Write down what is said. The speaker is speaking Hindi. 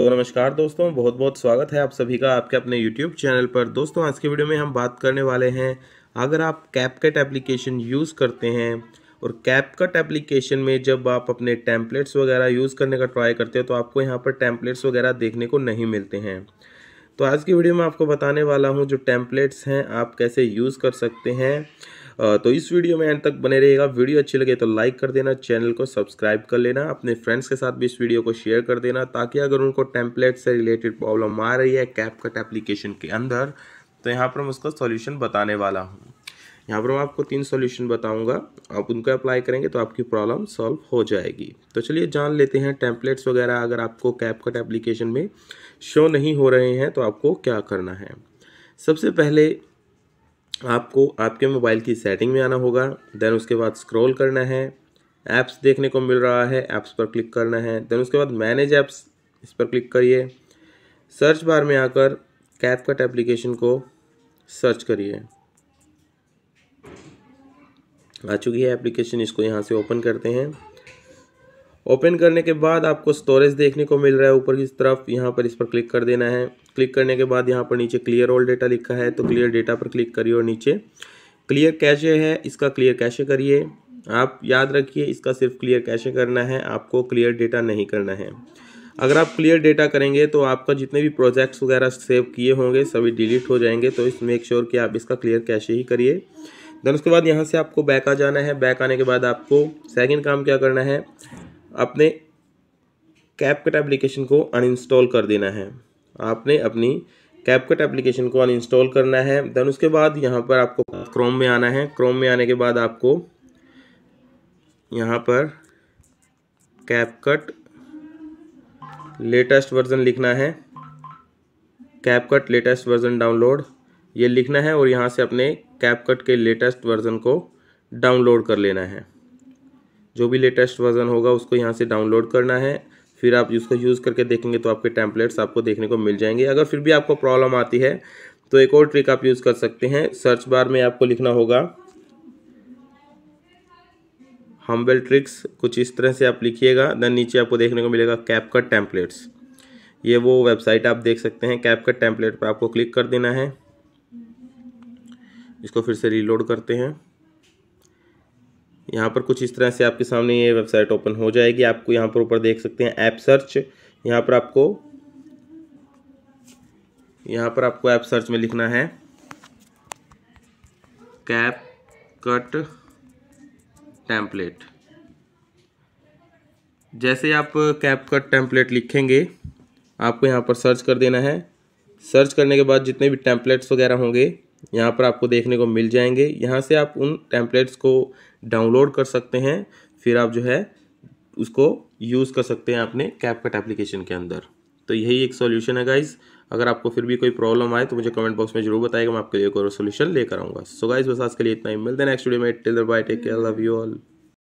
तो नमस्कार दोस्तों बहुत बहुत स्वागत है आप सभी का आपके अपने YouTube चैनल पर दोस्तों आज के वीडियो में हम बात करने वाले हैं अगर आप कैपकट एप्लीकेशन यूज़ करते हैं और कैपकट एप्लीकेशन में जब आप अपने टैंपलेट्स वगैरह यूज़ करने का ट्राई करते हो तो आपको यहाँ पर टैंपलेट्स वगैरह देखने को नहीं मिलते हैं तो आज की वीडियो में आपको बताने वाला हूँ जो टैंपलेट्स हैं आप कैसे यूज़ कर सकते हैं तो इस वीडियो में एंड तक बने रहेगा वीडियो अच्छी लगे तो लाइक कर देना चैनल को सब्सक्राइब कर लेना अपने फ्रेंड्स के साथ भी इस वीडियो को शेयर कर देना ताकि अगर उनको टेम्पलेट से रिलेटेड प्रॉब्लम आ रही है कैप कट एप्लीकेशन के अंदर तो यहाँ पर मैं उसका सॉल्यूशन बताने वाला हूँ यहाँ पर मैं आपको तीन सॉल्यूशन बताऊंगा आप उनको अप्लाई करेंगे तो आपकी प्रॉब्लम सॉल्व हो जाएगी तो चलिए जान लेते हैं टेम्पलेट्स वगैरह अगर आपको कैप कट एप्लीकेशन में शो नहीं हो रहे हैं तो आपको क्या करना है सबसे पहले आपको आपके मोबाइल की सेटिंग में आना होगा देन उसके बाद स्क्रॉल करना है ऐप्स देखने को मिल रहा है ऐप्स पर क्लिक करना है देन उसके बाद मैनेज ऐप्स इस पर क्लिक करिए सर्च बार में आकर कैप कट एप्लीकेशन को सर्च करिए आ चुकी है एप्लीकेशन इसको यहाँ से ओपन करते हैं ओपन करने के बाद आपको स्टोरेज देखने को मिल रहा है ऊपर की तरफ यहाँ पर इस पर क्लिक कर देना है क्लिक करने के बाद यहाँ पर नीचे क्लियर ऑल डेटा लिखा है तो क्लियर डेटा पर क्लिक करिए और नीचे क्लियर कैशे है इसका क्लियर कैशे करिए आप याद रखिए इसका सिर्फ क्लियर कैशे करना है आपको क्लियर डेटा नहीं करना है अगर आप क्लियर डेटा करेंगे तो आपका जितने भी प्रोजेक्ट्स वगैरह सेव किए होंगे सभी डिलीट हो जाएंगे तो इस मेक श्योर sure कि आप इसका क्लियर कैशे ही करिए देन उसके बाद यहाँ से आपको बैक आ जाना है बैक आने के बाद आपको सेकंड काम क्या करना है अपने कैपकट एप्लीकेशन को अनइंस्टॉल कर देना है आपने अपनी कैपकट एप्लीकेशन को अनइंस्टॉल करना है देन उसके बाद यहाँ पर आपको क्रोम में आना है क्रोम में आने के बाद आपको यहाँ पर कैपकट लेटेस्ट वर्ज़न लिखना है कैपकट लेटेस्ट वर्ज़न डाउनलोड ये लिखना है और यहाँ से अपने कैपकट के लेटेस्ट वर्ज़न को डाउनलोड कर लेना है जो भी लेटेस्ट वर्जन होगा उसको यहाँ से डाउनलोड करना है फिर आप उसको यूज़ करके देखेंगे तो आपके टैंपलेट्स आपको देखने को मिल जाएंगे अगर फिर भी आपको प्रॉब्लम आती है तो एक और ट्रिक आप यूज़ कर सकते हैं सर्च बार में आपको लिखना होगा हम्बल ट्रिक्स कुछ इस तरह से आप लिखिएगा देन नीचे आपको देखने को मिलेगा कैप कट टैंपलेट्स ये वो वेबसाइट आप देख सकते हैं कैप कट टैंपलेट पर आपको क्लिक कर देना है इसको फिर से रीलोड करते हैं यहाँ पर कुछ इस तरह से आपके सामने ये वेबसाइट ओपन हो जाएगी आपको यहाँ पर ऊपर देख सकते हैं ऐप सर्च यहाँ पर आपको यहाँ पर आपको ऐप सर्च में लिखना है कैप कट टैम्पलेट जैसे आप कैप कट टैंपलेट लिखेंगे आपको यहाँ पर सर्च कर देना है सर्च करने के बाद जितने भी टैंपलेट्स वगैरह होंगे यहाँ पर आपको देखने को मिल जाएंगे यहाँ से आप उन टैंपलेट्स को डाउनलोड कर सकते हैं फिर आप जो है उसको यूज़ कर सकते हैं अपने कैप कट एप्लीकेशन के अंदर तो यही एक सॉल्यूशन है गाइज़ अगर आपको फिर भी कोई प्रॉब्लम आए तो मुझे कमेंट बॉक्स में जरूर बताएगा मैं आपके लिए एक और सोल्यूशन लेकर आऊँगा सो गाइज बस आज के लिए इतना ही मिलते हैं नेक्स्ट वीडियो में टेलर bye take care love you all